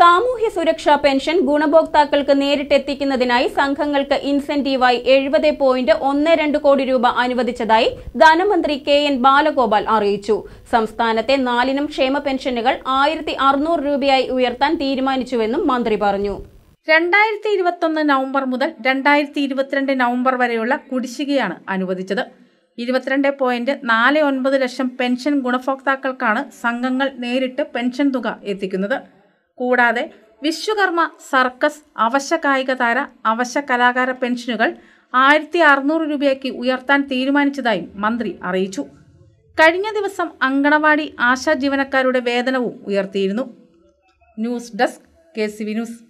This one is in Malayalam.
സാമൂഹ്യ സുരക്ഷാ പെൻഷൻ ഗുണഭോക്താക്കൾക്ക് നേരിട്ടെത്തിക്കുന്നതിനായി സംഘങ്ങൾക്ക് ഇൻസെന്റീവായി എഴുപത് പോയിന്റ് ഒന്ന് രണ്ട് കോടി രൂപ അനുവദിച്ചതായി ധനമന്ത്രി കെ എൻ ബാലഗോപാൽ അറിയിച്ചു സംസ്ഥാനത്തെ നാലിനും ക്ഷേമ പെൻഷനുകൾ ആയിരത്തി അറുന്നൂറ് രൂപയായി ഉയർത്താൻ തീരുമാനിച്ചുവെന്നും മന്ത്രി പറഞ്ഞു രണ്ടായിരത്തി ഇരുപത്തൊന്ന് നവംബർ മുതൽ രണ്ടായിരത്തി ഇരുപത്തിരണ്ട് നവംബർ വരെയുള്ള കുടിശ്ശികയാണ് അനുവദിച്ചത് ഇരുപത്തിരണ്ട് പോയിന്റ് നാല് ഒൻപത് ലക്ഷം പെൻഷൻ ഗുണഭോക്താക്കൾക്കാണ് സംഘങ്ങൾ നേരിട്ട് പെൻഷൻ തുക എത്തിക്കുന്നത് കൂടാതെ വിശ്വകർമ്മ സർക്കസ് അവശ്യ കായിക താര അവശ്യ കലാകാര പെൻഷനുകൾ ആയിരത്തി അറുന്നൂറ് രൂപയാക്കി ഉയർത്താൻ തീരുമാനിച്ചതായും മന്ത്രി അറിയിച്ചു കഴിഞ്ഞ ദിവസം അങ്കണവാടി ആശാ ജീവനക്കാരുടെ വേതനവും ഉയർത്തിയിരുന്നു news desk K C V news